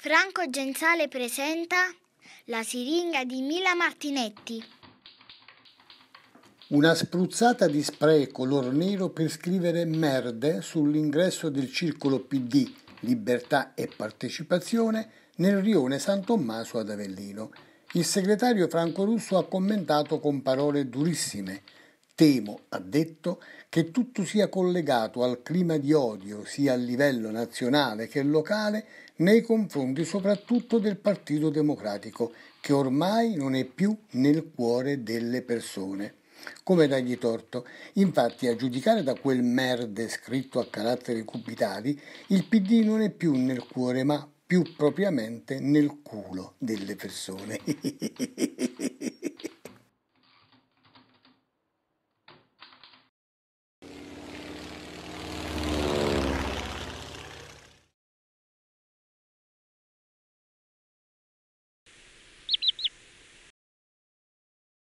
Franco Genzale presenta La siringa di Mila Martinetti. Una spruzzata di spray color nero per scrivere merde sull'ingresso del circolo PD Libertà e Partecipazione nel rione San Tommaso ad Avellino. Il segretario Franco Russo ha commentato con parole durissime Temo, ha detto, che tutto sia collegato al clima di odio, sia a livello nazionale che locale, nei confronti soprattutto del Partito Democratico, che ormai non è più nel cuore delle persone. Come dagli torto? Infatti, a giudicare da quel merde scritto a caratteri cubitali, il PD non è più nel cuore, ma più propriamente nel culo delle persone.